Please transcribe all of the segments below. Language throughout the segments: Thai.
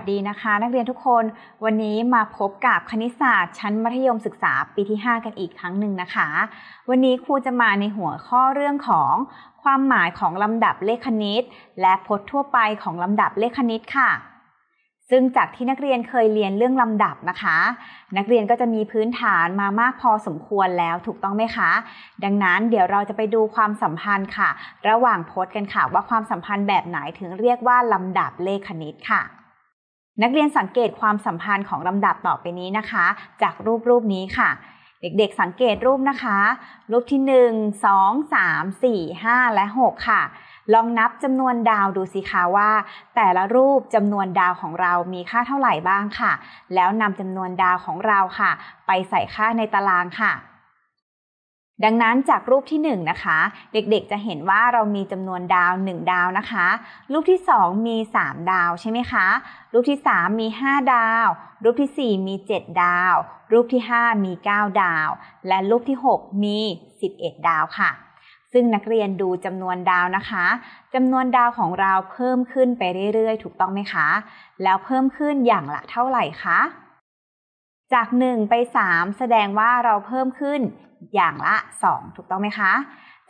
สดีนะคะนักเรียนทุกคนวันนี้มาพบกับคณิตศาสตร์ ชั้นมัธยมศึกษา ปีที่ 5 กันอีกครั้งหนึ่งนะคะ วันนี้ครูจะมาในหัวข้อเรื่องของ ความหมายของลำดับเลขคณิต และพจน์ทั่วไปของลำดับเลขคณิตค่ะ ซึ่งจากที่นักเรียนเคยเรียนเรื่องลำดับนะคะ นักเรียนก็จะมีพื้นฐานมามากพอสมควรแล้วถูกต้องไหมคะ ดังนั้นเดี๋ยวเราจะไปดูความสัมพันธ์ค่ะ ระหว่างพจน์กันค่ะว่าความสัมพันธ์แบบไหนถึงเรียกว่าลำดับเลขคณิตค่ะนักเรียนสังเกตความสัมพันธ์ของลำดับต่อไปนี้นะคะ จากรูปรูปนี้ค่ะ เด็กๆ สังเกตรูปนะคะ รูปที่1 2 3 4 5และ6ค่ะ ลองนับจำนวนดาวดูสิคะว่าแต่ละรูปจำนวนดาวของเรามีค่าเท่าไหร่บ้างค่ะ แล้วนำจำนวนดาวของเราค่ะ ไปใส่ค่าในตารางค่ะดังนั้นจากรูปที่1นนะคะเด็กๆจะเห็นว่าเรามีจำนวนดาว 1 ดาวนะคะ รูปที่2มี3 ดาวใช่ไหมคะ รูปที่3มี5 ดาว รูปที่4มี7 ดาว รูปที่5มี 9 ดาว และรูปที่6มี11 ดาวค่ะ ซึ่งนักเรียนดูจำนวนดาวนะคะจำนวนดาวของเราเพิ่มขึ้นไปเรื่อยๆ ถูกต้องไหมคะ แล้วเพิ่มขึ้นอย่างละเท่าไหร่คะจาก 1 ไป 3 แสดงว่าเราเพิ่มขึ้นอย่างละ 2 ถูกต้องไหมคะ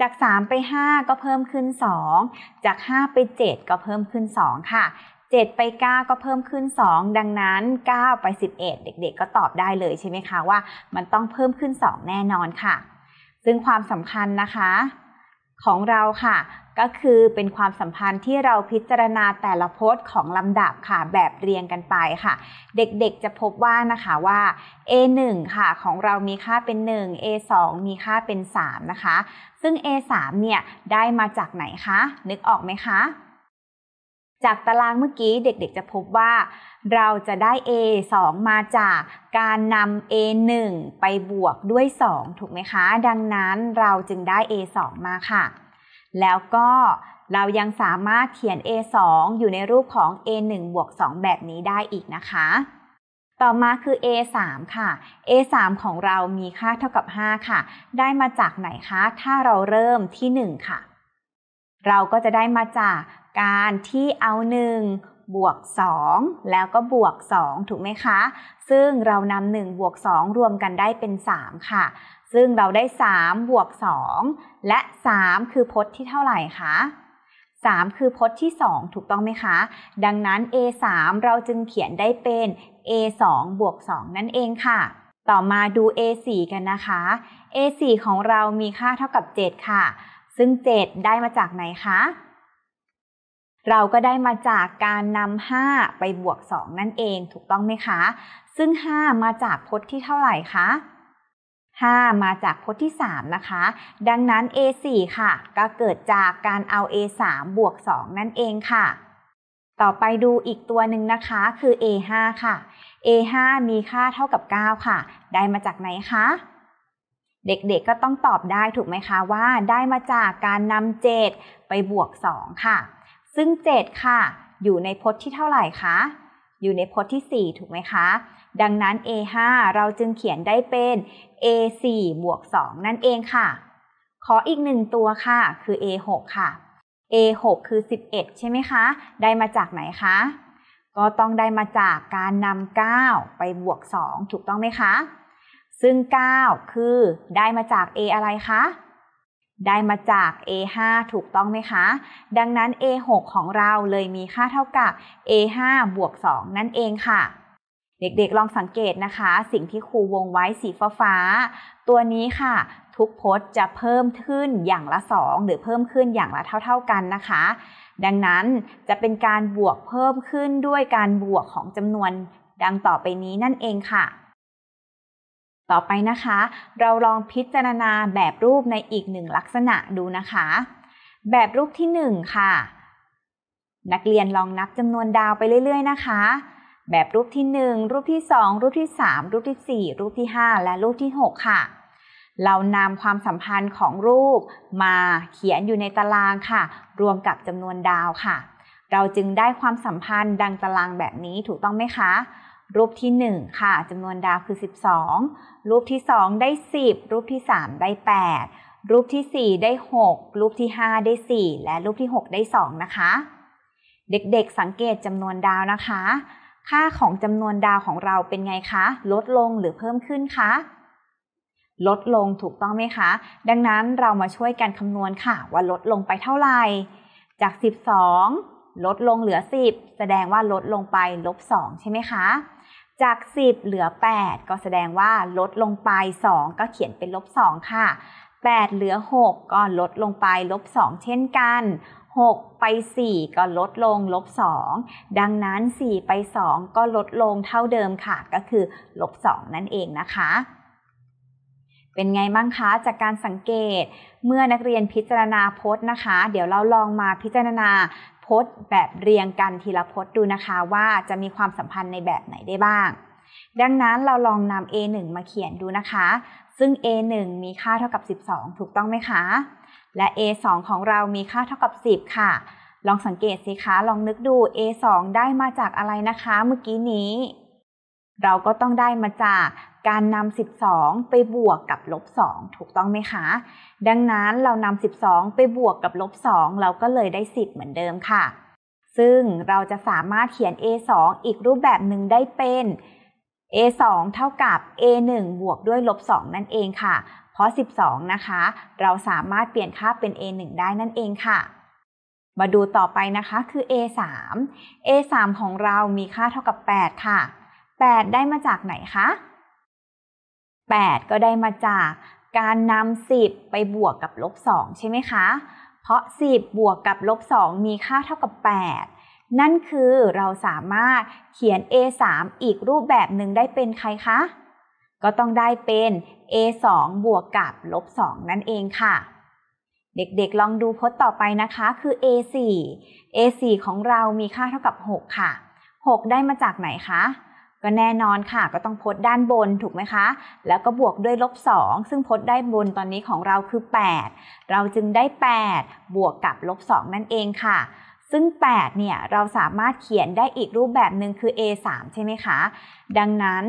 จาก 3 ไป 5 ก็เพิ่มขึ้น 2 จาก 5 ไป 7 ก็เพิ่มขึ้น 2 ค่ะ 7 ไป 9 ก็เพิ่มขึ้น 2 ดังนั้น 9 ไป 11 เด็กๆ ก็ตอบได้เลยใช่ไหมคะว่ามันต้องเพิ่มขึ้น 2 แน่นอนค่ะ ซึ่งความสำคัญนะคะของเราค่ะก็คือเป็นความสัมพันธ์ที่เราพิจารณาแต่ละโพสต์ของลำดับค่ะแบบเรียงกันไปค่ะ เด็กๆจะพบว่านะคะว่า A1 ค่ะของเรามีค่าเป็น 1 A2 มีค่าเป็น 3 นะคะ ซึ่ง A3 เนี่ยได้มาจากไหนคะ นึกออกไหมคะ จากตารางเมื่อกี้เด็กๆจะพบว่า เราจะได้ A 2มาจากการนำ A 1ไปบวกด้วย 2 ถูกไหมคะ ดังนั้นเราจึงได้ A 2มาค่ะแล้วก็เรายังสามารถเขียน A2 อยู่ในรูปของ A1 บวก 2 แบบนี้ได้อีกนะคะ ต่อมาคือ A3 ค่ะ A3 ของเรามีค่าเท่ากับ 5 ค่ะ ได้มาจากไหนคะถ้าเราเริ่มที่ 1 ค่ะ เราก็จะได้มาจากการที่เอา 1 บวก 2 แล้วก็บวก 2 ถูกไหมคะ ซึ่งเรานำ1บวก 2 รวมกันได้เป็น 3 ค่ะซึ่งเราได้ 3 บวก 2 และ 3 คือพจน์ที่เท่าไหร่คะ 3 คือพจน์ที่ 2 ถูกต้องไหมคะ ดังนั้น a3 เราจึงเขียนได้เป็น a2 บวก 2 นั่นเองค่ะ ต่อมาดู a4 กันนะคะ a4 ของเรามีค่าเท่ากับ 7 ค่ะ ซึ่ง 7 ได้มาจากไหนคะ เราก็ได้มาจากการนำ 5 ไปบวก 2 นั่นเอง ถูกต้องไหมคะ ซึ่ง 5 มาจากพจน์ที่เท่าไหร่คะ5มาจากพจน์ที่ 3 นะคะ ดังนั้น A4 ค่ะ ก็เกิดจากการเอา A3 บวก 2 นั่นเองค่ะ ต่อไปดูอีกตัวหนึ่งนะคะ คือ A5 ค่ะ A5 มีค่าเท่ากับ 9 ค่ะ ได้มาจากไหนคะ เด็กๆ ก็ต้องตอบได้ถูกไหมคะว่าได้มาจากการนำเจ็ดไปบวก 2 ค่ะ ซึ่ง 7 ค่ะ อยู่ในพจน์ที่เท่าไหร่คะอยู่ในพจน์ที่ 4 ถูกไหมคะ ดังนั้น A5 เราจึงเขียนได้เป็น A4 บวก 2 นั่นเองค่ะ ขออีกหนึ่งตัวค่ะคือ A6 ค่ะ A6 คือ 11 ใช่ไหมคะ ได้มาจากไหนคะ ก็ต้องได้มาจากการนำ9ไปบวก 2 ถูกต้องไหมคะ ซึ่ง 9 คือได้มาจาก A อะไรคะได้มาจาก a5 ถูกต้องไหมคะ ดังนั้น a6 ของเราเลยมีค่าเท่ากับ a5 บวก 2 นั่นเองค่ะ เด็กๆลองสังเกตนะคะ สิ่งที่ครูวงไว้สีฟ้า ตัวนี้ค่ะ ทุกพจน์จะเพิ่มขึ้นอย่างละ 2 หรือเพิ่มขึ้นอย่างละเท่า ๆกันนะคะ ดังนั้นจะเป็นการบวกเพิ่มขึ้นด้วยการบวกของจำนวนดังต่อไปนี้นั่นเองค่ะต่อไปนะคะ เราลองพิจารณาแบบรูปในอีกหนึ่งลักษณะดูนะคะ แบบรูปที่1ค่ะนักเรียนลองนับจำนวนดาวไปเรื่อย ๆ นะคะ แบบรูปที่ 1 รูปที่ 2 รูปที่ 3 รูปที่ 4 รูปที่ 5 และรูปที่ 6 ค่ะ เรานำความสัมพันธ์ของรูปมาเขียนอยู่ในตารางค่ะ รวมกับจำนวนดาวค่ะ เราจึงได้ความสัมพันธ์ดังตารางแบบนี้ถูกต้องไหมคะรูปที่ 1 ค่ะจำนวนดาวคือ 12 รูปที่ 2ได้ 10 รูปที่ 3ได้8รูปที่ 4ได้6รูปที่ 5ได้ 4 และรูปที่ 6 ได้2นะคะ เด็กๆสังเกตจำนวนดาวนะคะ ค่าของจำนวนดาวของเราเป็นไงคะ ลดลงหรือเพิ่มขึ้นคะ ลดลงถูกต้องไหมคะ ดังนั้นเรามาช่วยกันคำนวณค่ะ ว่าลดลงไปเท่าไหร่ จาก 12 ลดลงเหลือ 10 แสดงว่าลดลงไปลบ2ใช่ไหมคะจาก 10 เหลือ 8 ก็แสดงว่าลดลงไป 2 ก็เขียนเป็นลบ 2 ค่ะ 8 เหลือ 6 ก็ลดลงไปลบ 2 เช่นกัน 6 ไป 4 ก็ลดลงลบ 2 ดังนั้น 4 ไป 2 ก็ลดลงเท่าเดิมค่ะ ก็คือลบ 2 นั่นเองนะคะ เป็นไงบ้างคะจากการสังเกตเมื่อนักเรียนพิจารณาพจน์นะคะ เดี๋ยวเราลองมาพิจารณาพจน์แบบเรียงกันทีละพจน์ดูนะคะว่าจะมีความสัมพันธ์ในแบบไหนได้บ้าง ดังนั้นเราลองนำ a1 มาเขียนดูนะคะ ซึ่ง a1 มีค่าเท่ากับ 12 ถูกต้องไหมคะ และ a2 ของเรามีค่าเท่ากับ 10 ค่ะ ลองสังเกตสิคะ ลองนึกดู a2 ได้มาจากอะไรนะคะ เมื่อกี้นี้ เราก็ต้องได้มาจากการนำ12 ไปบวกกับลบ2ถูกต้องไหมคะ ดังนั้นเรานำ12 ไปบวกกับลบ2เราก็เลยได้ 10 เหมือนเดิมค่ะ ซึ่งเราจะสามารถเขียน a2 อีกรูปแบบหนึ่งได้เป็น a2 เท่ากับ a1 บวกด้วยลบ2นั่นเองค่ะ เพราะ 12 นะคะ เราสามารถเปลี่ยนค่าเป็น a1 ได้นั่นเองค่ะ มาดูต่อไปนะคะคือ a3 a3 ของเรามีค่าเท่ากับ 8 ค่ะ 8 ได้มาจากไหนคะ8 ก็ได้มาจากการนำ10 ไปบวกกับ ลบ 2 ใช่ไหมคะ เพราะ 10 บวกกับ ลบ 2 มีค่าเท่ากับ 8 นั่นคือเราสามารถเขียน a3 อีกรูปแบบหนึ่งได้เป็นใครคะ ก็ต้องได้เป็น a2 บวกกับ ลบ2นั่นเองค่ะ เด็กๆลองดูพจน์ต่อไปนะคะคือ a4 a4 ของเรามีค่าเท่ากับ 6 ค่ะ 6 ได้มาจากไหนคะก็แน่นอนค่ะ ก็ต้องพจน์ด้านบนถูกไหมคะแล้วก็บวกด้วยลบ2ซึ่งพจน์ด้านบนตอนนี้ของเราคือ 8 เราจึงได้ 8 บวกกับลบ2นั่นเองค่ะ ซึ่ง8เนี่ยเราสามารถเขียนได้อีกรูปแบบหนึ่งคือ a 3ใช่ไหมคะดังนั้น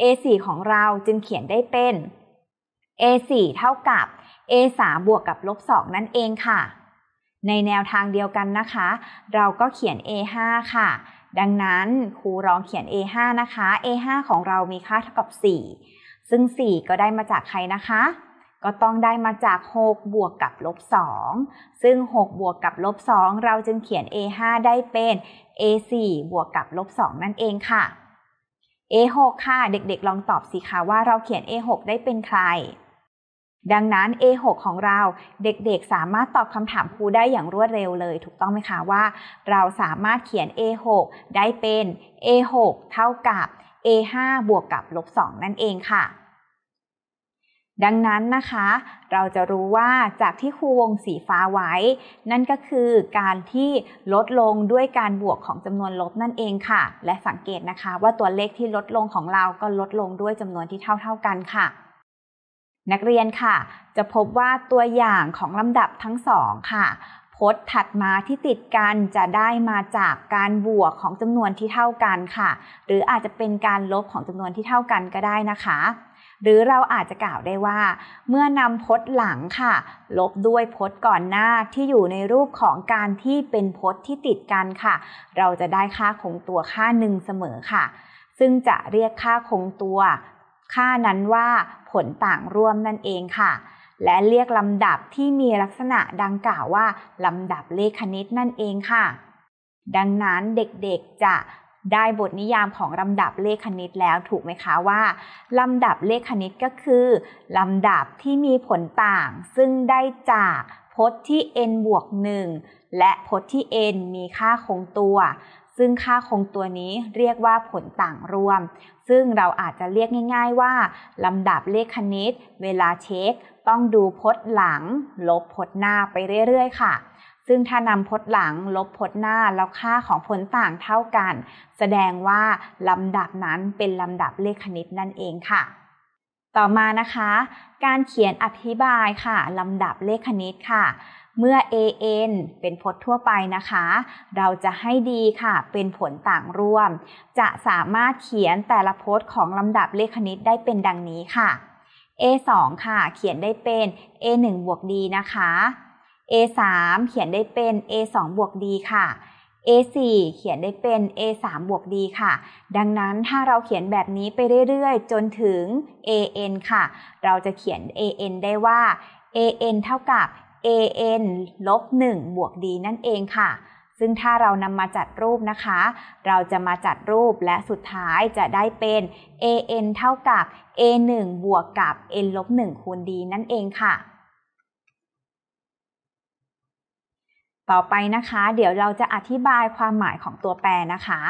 a 4ของเราจึงเขียนได้เป็น a 4เท่ากับ a 3บวกกับลบ2นั่นเองค่ะ ในแนวทางเดียวกันนะคะ เราก็เขียน a 5ค่ะดังนั้น ครูลองเขียน A5 นะคะ A5 ของเรามีค่าเท่ากับ 4 ซึ่ง 4 ก็ได้มาจากใครนะคะ ก็ต้องได้มาจาก 6 บวกกับลบ 2 ซึ่ง 6 บวกกับลบ 2 เราจึงเขียน A5 ได้เป็น A4 บวกกับลบ 2 นั่นเองค่ะ A6 ค่ะเด็กๆ ลองตอบสิคะว่าเราเขียน A6 ได้เป็นใครดังนั้น A6 ของเราเด็กๆสามารถตอบคำถามครูได้อย่างรวดเร็วเลย ถูกต้องไหมคะว่า เราสามารถเขียน A6 ได้เป็น A6 เท่ากับ A5 บวกกับลบ 2 นั่นเองค่ะ ดังนั้นนะคะ เราจะรู้ว่าจากที่ครูวงสีฟ้าไว้ นั่นก็คือการที่ลดลงด้วยการบวกของจำนวนลบนั่นเองค่ะ และสังเกตนะคะว่าตัวเลขที่ลดลงของเราก็ลดลงด้วยจำนวนที่เท่าๆกันค่ะนักเรียนค่ะจะพบว่าตัวอย่างของลำดับทั้งสองค่ะ พจน์ถัดมาที่ติดกันจะได้มาจากการบวกของจำนวนที่เท่ากันค่ะ หรืออาจจะเป็นการลบของจำนวนที่เท่ากันก็ได้นะคะ หรือเราอาจจะกล่าวได้ว่า เมื่อนำพจน์หลังค่ะ ลบด้วยพจน์ก่อนหน้าที่อยู่ในรูปของการที่เป็นพจน์ที่ติดกันค่ะ เราจะได้ค่าคงตัวค่าหนึ่งเสมอค่ะ ซึ่งจะเรียกค่าคงตัวค่านั้นว่าผลต่างร่วมนั่นเองค่ะ และเรียกลำดับที่มีลักษณะดังกล่าวว่าลำดับเลขคณิตนั่นเองค่ะ ดังนั้นเด็กๆจะได้บทนิยามของลำดับเลขคณิตแล้วถูกไหมคะว่าลำดับเลขคณิตก็คือลำดับที่มีผลต่างซึ่งได้จากพจน์ที่ n บวก1และพจน์ที่ n มีค่าคงตัวซึ่งค่าคงตัวนี้เรียกว่าผลต่างรวม ซึ่งเราอาจจะเรียกง่ายๆว่าลำดับเลขคณิต เวลาเช็ค ต้องดูพจน์หลัง ลบพจน์หน้าไปเรื่อยๆค่ะ ซึ่งถ้านำพจน์หลังลบพจน์หน้าแล้วค่าของผลต่างเท่ากัน แสดงว่าลำดับนั้นเป็นลำดับเลขคณิตนั่นเองค่ะ ต่อมานะคะ การเขียนอธิบายค่ะลำดับเลขคณิตค่ะเมื่อ an เป็นพจน์ทั่วไปนะคะ เราจะให้ดีค่ะ เป็นผลต่างร่วม จะสามารถเขียนแต่ละพจน์ของลำดับเลขคณิตได้เป็นดังนี้ค่ะ a 2ค่ะ เขียนได้เป็น a 1บวก d นะคะ a 3เขียนได้เป็น a 2บวก d ค่ะ A4 เขียนได้เป็น A3 บวก D ค่ะ ดังนั้นถ้าเราเขียนแบบนี้ไปเรื่อยๆ จนถึง AN ค่ะ เราจะเขียน AN ได้ว่า AN เท่ากับ an ลบ1บวก d นั่นเองค่ะ ซึ่งถ้าเรานำมาจัดรูปนะคะ เราจะมาจัดรูปและสุดท้ายจะได้เป็น an เท่ากับ a1 บวกกับ n ลบ1คูณ d นั่นเองค่ะ ต่อไปนะคะ เดี๋ยวเราจะอธิบายความหมายของตัวแปรนะคะ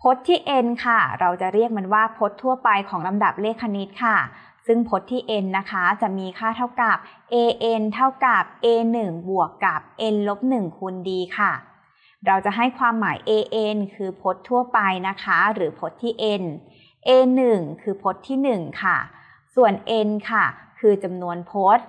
พจน์ที่ n ค่ะ เราจะเรียกมันว่าพจน์ทั่วไปของลำดับเลขคณิตค่ะซึ่งพจน์ที่ n นะคะ จะมีค่าเท่ากับ an เท่ากับ a1 บวกกับ n ลบ 1 คูณ d ค่ะ เราจะให้ความหมาย an คือพจน์ทั่วไปนะคะ หรือพจน์ที่ n a1 คือพจน์ที่ 1 ค่ะ ส่วน n ค่ะ คือจำนวนพจน์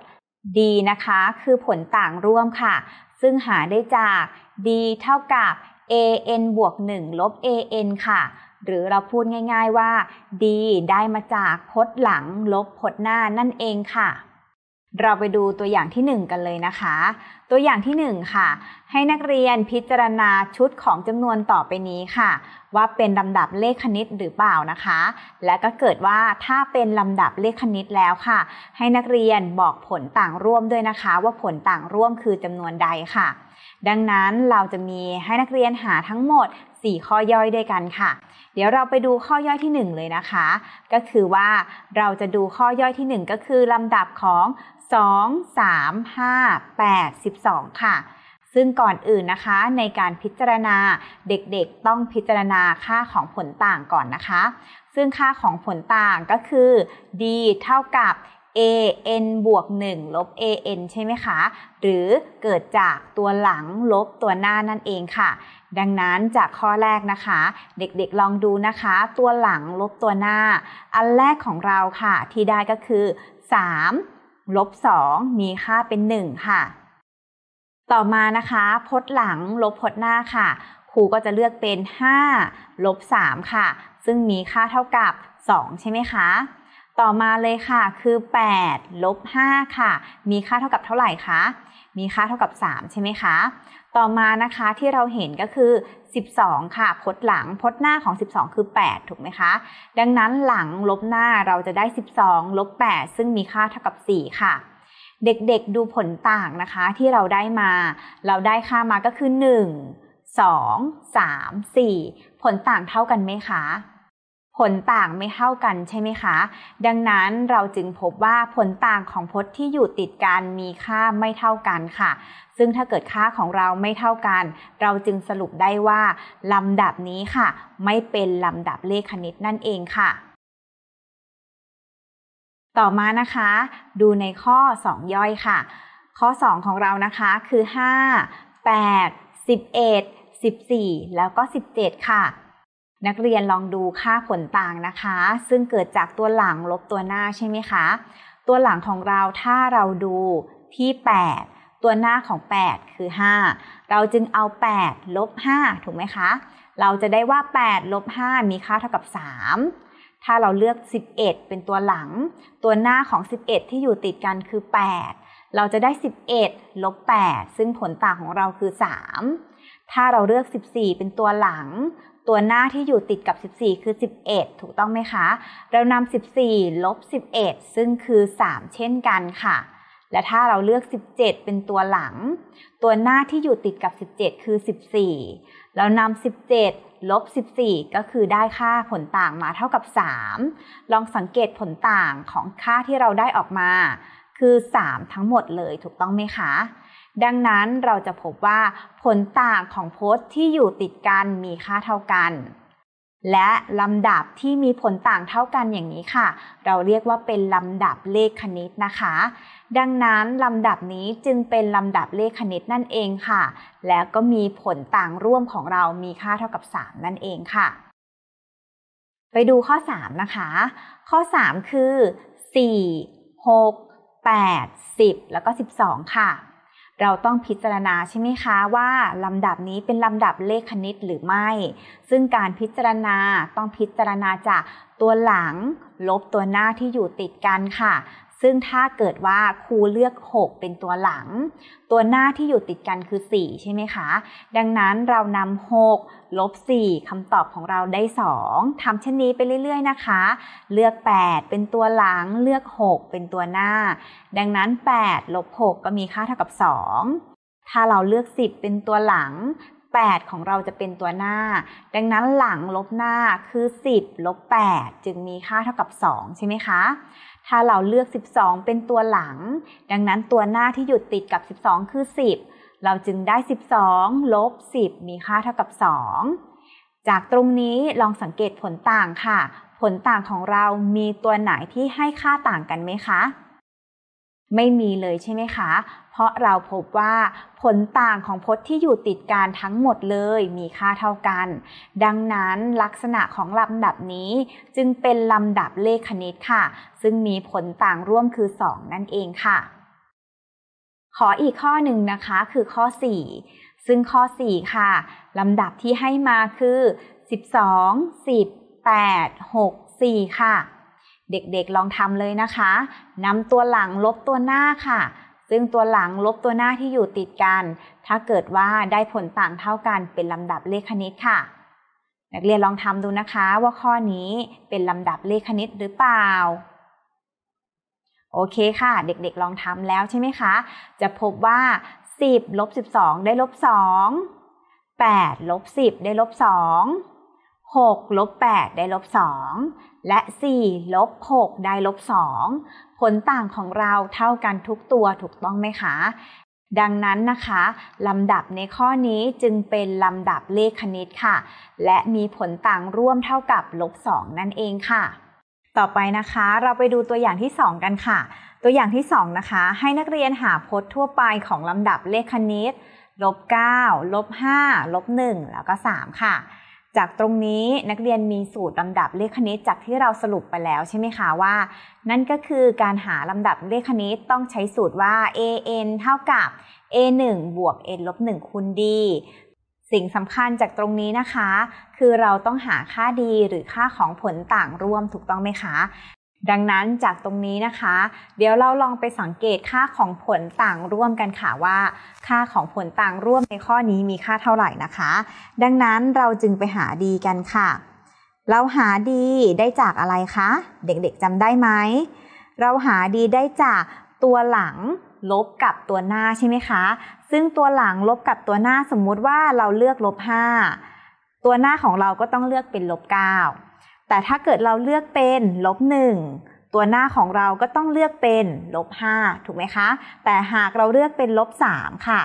d นะคะ คือผลต่างร่วมค่ะ ซึ่งหาได้จาก d เท่ากับ an บวก 1 ลบ an ค่ะหรือเราพูดง่าย ๆว่าดีได้มาจากพดหลัง ลบพดหน้านั่นเองค่ะ เราไปดูตัวอย่างที่1กันเลยนะคะ ตัวอย่างที่1ค่ะ ให้นักเรียนพิจารณาชุดของจำนวนต่อไปนี้ค่ะ ว่าเป็นลำดับเลขคณิตหรือเปล่านะคะ และก็เกิดว่าถ้าเป็นลำดับเลขคณิตแล้วค่ะ ให้นักเรียนบอกผลต่างร่วมด้วยนะคะ ว่าผลต่างร่วมคือจำนวนใดค่ะ ดังนั้นเราจะมีให้นักเรียนหาทั้งหมด 4 ข้อย่อยด้วยกันค่ะเดี๋ยวเราไปดูข้อย่อยที่ 1 เลยนะคะ ก็คือว่าเราจะดูข้อย่อยที่ 1 ก็คือลำดับของ 2 3 5 8 12 ค่ะ ซึ่งก่อนอื่นนะคะในการพิจารณาเด็กๆต้องพิจารณาค่าของผลต่างก่อนนะคะ ซึ่งค่าของผลต่างก็คือ d เท่ากับ a n บวก 1 ลบ a n ใช่ไหมคะ หรือเกิดจากตัวหลังลบตัวหน้านั่นเองค่ะ ดังนั้นจากข้อแรกนะคะ เด็กๆ ลองดูนะคะ ตัวหลังลบตัวหน้า อันแรกของเราค่ะ ที่ได้ก็คือ 3 ลบ2มีค่าเป็น 1 ค่ะ ต่อมานะคะ พจน์หลังลบพจน์หน้าค่ะ ครูก็จะเลือกเป็น5ลบ3ค่ะ ซึ่งมีค่าเท่ากับ 2 ใช่ไหมคะต่อมาเลยค่ะคือ8ลบ5ค่ะ มีค่าเท่ากับเท่าไหร่คะ มีค่าเท่ากับ 3 ใช่ไหมคะ ต่อมานะคะที่เราเห็นก็คือ 12 ค่ะพจน์หลังพจน์หน้าของ 12 คือ 8 ถูกไหมคะ ดังนั้นหลัง ลบ หน้า เราจะได้ 12ลบ8ซึ่งมีค่าเท่ากับ 4 ค่ะ เด็กๆดูผลต่างนะคะที่เราได้มา เราได้ค่ามาก็คือ 1 2 3 4ผลต่างเท่ากันไหมคะผลต่างไม่เท่ากันใช่ไหมคะ ดังนั้นเราจึงพบว่าผลต่างของพจน์ที่อยู่ติดกันมีค่าไม่เท่ากันค่ะ ซึ่งถ้าเกิดค่าของเราไม่เท่ากัน เราจึงสรุปได้ว่า ลำดับนี้ค่ะ ไม่เป็นลำดับเลขคณิตนั่นเองค่ะ ต่อมานะคะ ดูในข้อ 2 ย่อยค่ะ ข้อ2ของเรานะคะคือ 5 8 11 14 แล้วก็ 17 ค่ะนักเรียนลองดูค่าผลต่างนะคะ ซึ่งเกิดจากตัวหลังลบตัวหน้าใช่ไหมคะ ตัวหลังของเราถ้าเราดูที่ 8 ตัวหน้าของ 8 คือ 5 เราจึงเอา8ลบ5ถูกไหมคะ เราจะได้ว่า8ลบ5มีค่าเท่ากับ 3 ถ้าเราเลือก 11 เป็นตัวหลัง ตัวหน้าของ 11 ที่อยู่ติดกันคือ 8 เราจะได้ 11ลบ8ซึ่งผลต่างของเราคือ 3 ถ้าเราเลือก 14 เป็นตัวหลังตัวหน้าที่อยู่ติดกับ 14 คือ 11 ถูกต้องไหมคะ เรานำ14ลบ11 ซึ่งคือ 3 เช่นกันค่ะ และถ้าเราเลือก 17 เป็นตัวหลัง ตัวหน้าที่อยู่ติดกับ 17 คือ 14 เรานำ17ลบ14 ก็คือได้ค่าผลต่างมาเท่ากับ 3 ลองสังเกตผลต่างของค่าที่เราได้ออกมา คือ 3 ทั้งหมดเลยถูกต้องไหมคะดังนั้นเราจะพบว่าผลต่างของโพสต์ที่อยู่ติดกันมีค่าเท่ากัน และลำดับที่มีผลต่างเท่ากันอย่างนี้ค่ะ เราเรียกว่าเป็นลำดับเลขคณิตนะคะ ดังนั้นลำดับนี้จึงเป็นลำดับเลขคณิตนั่นเองค่ะ แล้วก็มีผลต่างร่วมของเรามีค่าเท่ากับ 3 นั่นเองค่ะ ไปดูข้อ 3 นะคะ ข้อ 3 คือ 4 6 8 10 แล้วก็ 12 ค่ะเราต้องพิจารณาใช่ไหมคะว่าลำดับนี้เป็นลำดับเลขคณิตหรือไม่ ซึ่งการพิจารณาต้องพิจารณาจากตัวหลัง ลบตัวหน้าที่อยู่ติดกันค่ะซึ่งถ้าเกิดว่า ครูเลือก 6 เป็นตัวหลัง ตัวหน้าที่อยู่ติดกันคือ 4 ใช่ไหมคะ ดังนั้นเรานำ6ลบ4คำตอบของเราได้ 2ทำเช่นนี้ไปเรื่อยๆ นะคะ เลือก 8 เป็นตัวหลัง เลือก 6 เป็นตัวหน้า ดังนั้น8ลบ6ก็มีค่าเท่ากับ 2 ถ้าเราเลือก 10 เป็นตัวหลัง 8 ของเราจะเป็นตัวหน้า ดังนั้นหลังลบหน้าคือ 10ลบ8จึงมีค่าเท่ากับ 2 ใช่ไหมคะถ้าเราเลือก 12 เป็นตัวหลัง ดังนั้นตัวหน้าที่อยู่ติดกับ 12 คือ 10 เราจึงได้ 12 ลบ 10 มีค่าเท่ากับ 2 จากตรงนี้ลองสังเกตผลต่างค่ะ ผลต่างของเรามีตัวไหนที่ให้ค่าต่างกันไหมคะไม่มีเลยใช่ไหมคะ เพราะเราพบว่าผลต่างของพจน์ที่อยู่ติดกันทั้งหมดเลยมีค่าเท่ากัน ดังนั้นลักษณะของลำดับนี้จึงเป็นลำดับเลขคณิตค่ะ ซึ่งมีผลต่างร่วมคือ 2 นั่นเองค่ะ ขออีกข้อหนึ่งนะคะ คือข้อ 4 ซึ่งข้อ 4 ค่ะลำดับที่ให้มาคือ12 10 8 6 4 ค่ะเด็กๆ ลองทำเลยนะคะ นำตัวหลังลบตัวหน้าค่ะ ซึ่งตัวหลังลบตัวหน้าที่อยู่ติดกัน ถ้าเกิดว่าได้ผลต่างเท่ากันเป็นลำดับเลขคณิตค่ะนักเรียนลองทำดูนะคะ ว่าข้อนี้เป็นลำดับเลขคณิตหรือเปล่า โอเคค่ะ เด็กๆลองทำแล้วใช่ไหมคะ จะพบว่า 10ลบ12ได้ลบ2 8ลบ10ได้ลบ2 6ลบ8ได้ลบ2และ4ลบ6ได้ลบ2ผลต่างของเราเท่ากันทุกตัวถูกต้องไหมคะ ดังนั้นนะคะลำดับในข้อนี้จึงเป็นลำดับเลขคณิตค่ะ และมีผลต่างร่วมเท่ากับลบ2นั่นเองค่ะ ต่อไปนะคะ เราไปดูตัวอย่างที่ 2 กันค่ะ ตัวอย่างที่ 2 นะคะ ให้นักเรียนหาพจน์ทั่วไปของลำดับเลขคณิตลบ9ลบ5ลบ1แล้วก็ 3 ค่ะจากตรงนี้นักเรียนมีสูตรลำดับเลขคณิตจากที่เราสรุปไปแล้วใช่ไหมคะว่า นั่นก็คือการหาลำดับเลขคณิตต้องใช้สูตรว่า a n เท่ากับ a 1บวก n ลบ 1คูณ d สิ่งสำคัญจากตรงนี้นะคะ คือเราต้องหาค่าดีหรือค่าของผลต่างร่วมถูกต้องไหมคะดังนั้นจากตรงนี้นะคะ เดี๋ยวเราลองไปสังเกตค่าของผลต่างร่วมกันค่ะว่า ค่าของผลต่างร่วมในข้อนี้มีค่าเท่าไหร่นะคะ ดังนั้นเราจึงไปหาดีกันค่ะ เราหาดีได้จากอะไรคะเด็กๆจำได้ไหมเราหาดีได้จากตัวหลังลบกับตัวหน้าใช่ไหมคะ ซึ่งตัวหลังลบกับตัวหน้าสมมุติว่าเราเลือกลบ5ตัวหน้าของเราก็ต้องเลือกเป็นลบ9แต่ถ้าเกิดเราเลือกเป็นลบหนึ่งตัวหน้าของเราก็ต้องเลือกเป็นลบห้าถูกไหมคะ แต่หากเราเลือกเป็นลบสามค่ะ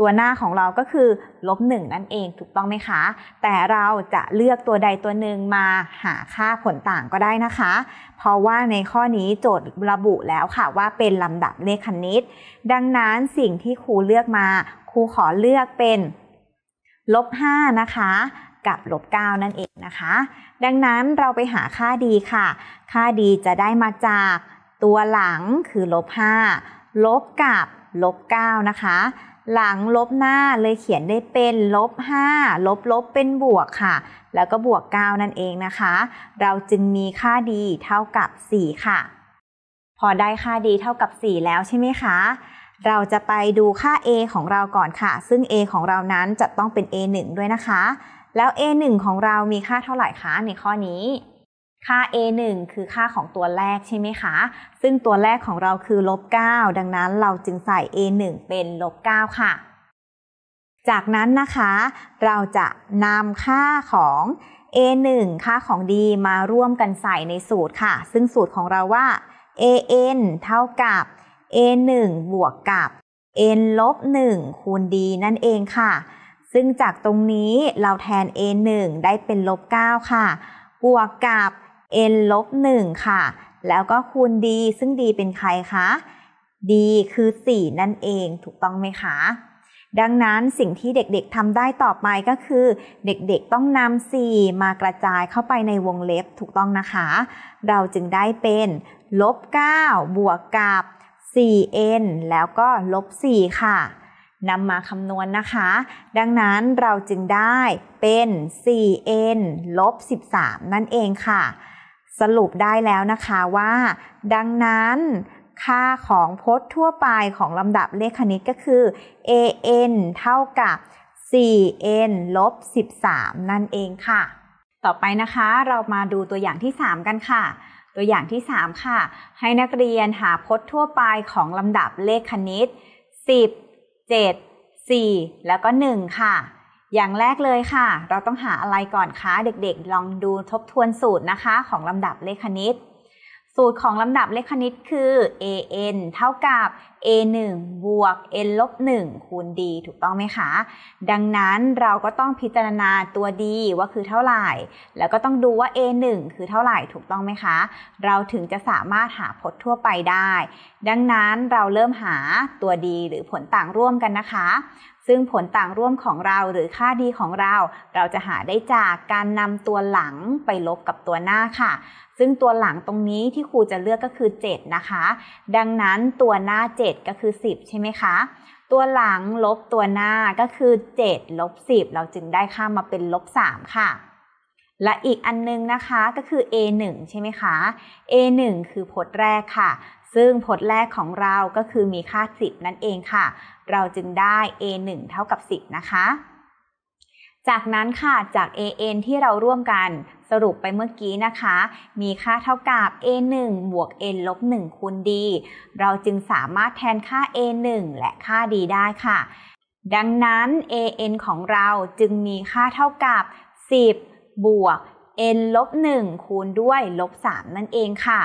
ตัวหน้าของเราก็คือลบหนึ่งนั่นเองถูกต้องไหมคะ แต่เราจะเลือกตัวใดตัวหนึ่งมาหาค่าผลต่างก็ได้นะคะ เพราะว่าในข้อนี้โจทย์ระบุแล้วค่ะ ว่าเป็นลำดับเลขคณิต ดังนั้นสิ่งที่ครูเลือกมาครูขอเลือกเป็นลบานะคะกับลบ9นั่นเอง นะคะ ดังนั้นเราไปหาค่าดีค่ะ ค่าดีจะได้มาจากตัวหลังคือลบ5ลบกับลบ9นะคะ หลังลบหน้าเลยเขียนได้เป็นลบ5ลบลบเป็นบวกค่ะ แล้วก็บวก9นั่นเองนะคะ เราจึงมีค่าดีเท่ากับ4ค่ะ พอได้ค่าดีเท่ากับ4แล้วใช่ไหมคะ เราจะไปดูค่า a ของเราก่อนค่ะ ซึ่ง a ของเรานั้นจะต้องเป็น a 1ด้วยนะคะแล้ว A1 ของเรามีค่าเท่าไหร่คะในข้อนี้ ค่า A1 คือค่าของตัวแรกใช่ไหมคะ ซึ่งตัวแรกของเราคือลบ9ดังนั้นเราจึงใส่ A1 เป็นลบ9ค่ะ จากนั้นนะคะ เราจะนำค่าของ A1 ค่าของ D มาร่วมกันใส่ในสูตรค่ะ ซึ่งสูตรของเราว่า AN เท่ากับ A1 บวกกับ N ลบ 1 คูณ D นั่นเองค่ะซึ่งจากตรงนี้เราแทน a 1ได้เป็นลบ 9 ค่ะ บวกกับ n ลบ 1 ค่ะ แล้วก็คูณ d ซึ่ง d เป็นใครคะ d คือ 4 นั่นเองถูกต้องไหมคะ ดังนั้นสิ่งที่เด็กๆทำได้ต่อไปก็คือ เด็กๆต้องนำ4มากระจายเข้าไปในวงเล็บถูกต้องนะคะ เราจึงได้เป็น ลบ 9 บวกกับ 4n แล้วก็ลบ 4 ค่ะนำมาคำนวณนนะคะ ดังนั้นเราจึงได้เป็น 4n ลบ 13 นั่นเองค่ะ สรุปได้แล้วนะคะว่า ดังนั้น ค่าของพจน์ทั่วไปของลำดับเลขคณิตก็คือ an เท่ากับ 4n ลบ 13 นั่นเองค่ะ ต่อไปนะคะเรามาดูตัวอย่างที่ 3 กันค่ะ ตัวอย่างที่ 3 ค่ะ ให้นักเรียนหาพจน์ทั่วไปของลำดับเลขคณิต 10 7 4แล้วก็ 1 ค่ะ อย่างแรกเลยค่ะ เราต้องหาอะไรก่อนคะ เด็กๆ ลองดูทบทวนสูตรนะคะของลำดับเลขคณิตสูตรของลำดับเลขคณิตคือ an เท่ากับ a 1บวก n ลบ1คูณ d ถูกต้องไหมคะ ดังนั้นเราก็ต้องพิจารณาตัว d ว่าคือเท่าไหร่ แล้วก็ต้องดูว่า a 1คือเท่าไหร่ถูกต้องไหมคะ เราถึงจะสามารถหาผลทั่วไปได้ ดังนั้นเราเริ่มหาตัว d หรือผลต่างร่วมกันนะคะซึ่งผลต่างร่วมของเราหรือค่าดีของเรา เราจะหาได้จากการนำตัวหลังไปลบกับตัวหน้าค่ะ ซึ่งตัวหลังตรงนี้ที่ครูจะเลือกก็คือ 7 นะคะ ดังนั้นตัวหน้า 7 ก็คือ 10 ใช่ไหมคะ ตัวหลังลบตัวหน้าก็คือ7ลบ10 เราจึงได้ค่ามาเป็นลบ3ค่ะและอีกอันนึงนะคะ ก็คือ A1 ใช่ไหมคะ A1 คือพจน์แรกค่ะ ซึ่งพจน์แรกของเราก็คือมีค่า 10 นั่นเองค่ะ เราจึงได้ A1 เท่ากับ10นะคะจากนั้นค่ะจาก AN ที่เราร่วมกันสรุปไปเมื่อกี้นะคะมีค่าเท่ากับ A1 บวก N ลบ1คูณ D เราจึงสามารถแทนค่า A1 และค่า D ได้ค่ะ ดังนั้น AN ของเราจึงมีค่าเท่ากับ10บวก n ลบ1คูณด้วยลบ3นั่นเองค่ะ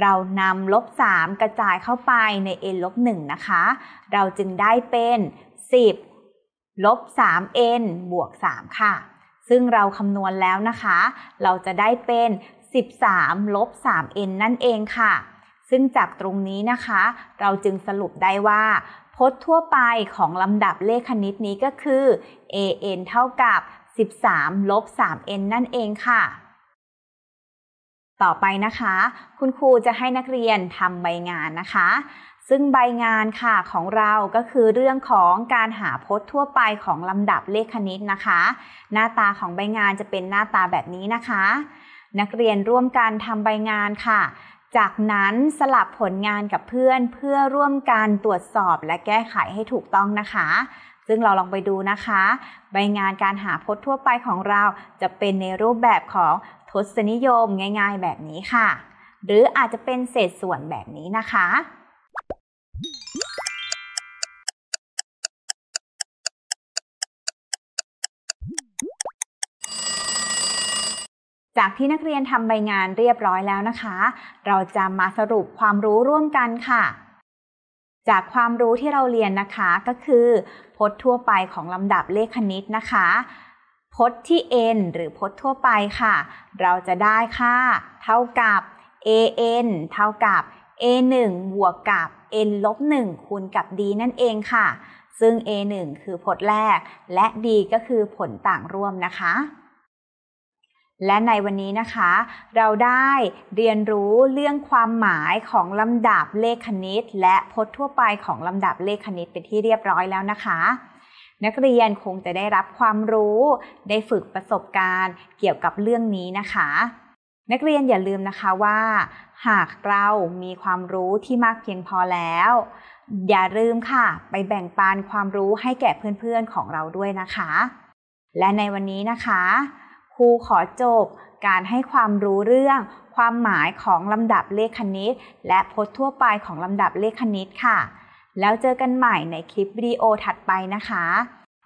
เรานำลบ3กระจายเข้าไปใน n ลบ1นะคะ เราจึงได้เป็น 10ลบ 3n บวก3ค่ะ ซึ่งเราคำนวณแล้วนะคะ เราจะได้เป็น 13ลบ 3n นั่นเองค่ะ ซึ่งจากตรงนี้นะคะ เราจึงสรุปได้ว่า พจน์ทั่วไปของลำดับเลขคณิตนี้ก็คือ an เท่ากับ13ลบ 3n นั่นเองค่ะ ต่อไปนะคะ คุณครูจะให้นักเรียนทำใบงานนะคะ ซึ่งใบงานค่ะของเราก็คือเรื่องของการหาพจน์ทั่วไปของลำดับเลขคณิตนะคะ หน้าตาของใบงานจะเป็นหน้าตาแบบนี้นะคะ นักเรียนร่วมกันทำใบงานค่ะ จากนั้นสลับผลงานกับเพื่อนเพื่อร่วมกันตรวจสอบและแก้ไขให้ถูกต้องนะคะซึ่งเราลองไปดูนะคะ ใบงานการหาพจน์ทั่วไปของเราจะเป็นในรูปแบบของทศนิยมง่ายๆ แบบนี้ค่ะ หรืออาจจะเป็นเศษส่วนแบบนี้นะคะ จากที่นักเรียนทำใบงานเรียบร้อยแล้วนะคะ เราจะมาสรุปความรู้ร่วมกันค่ะจากความรู้ที่เราเรียนนะคะก็คือ พจน์ทั่วไปของลำดับเลขคณิตนะคะ พจน์ที่ n หรือพจน์ทั่วไปค่ะ เราจะได้ค่าเท่ากับ an เท่ากับ a 1บวกกับ n ลบ1คูณกับ d นั่นเองค่ะ ซึ่ง a 1คือพจน์แรก และ d ก็คือผลต่างร่วมนะคะและในวันนี้นะคะ เราได้เรียนรู้เรื่องความหมายของลำดับเลขคณิต และพจน์ทั่วไปของลำดับเลขคณิตเป็นที่เรียบร้อยแล้วนะคะ นักเรียนคงจะได้รับความรู้ได้ฝึกประสบการณ์ เกี่ยวกับเรื่องนี้นะคะ นักเรียนอย่าลืมนะคะว่า หากเรามีความรู้ที่มากเพียงพอแล้ว อย่าลืมค่ะ ไปแบ่งปันความรู้ให้แก่เพื่อนๆของเราด้วยนะคะ และในวันนี้นะคะครูขอจบการให้ความรู้เรื่อง ความหมายของลำดับเลขคณิต และพจน์ทั่วไปของลำดับเลขคณิตค่ะ แล้วเจอกันใหม่ในคลิปวิดีโอถัดไปนะคะ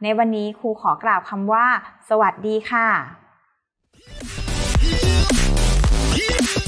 ในวันนี้ครูขอกล่าวคำว่า สวัสดีค่ะ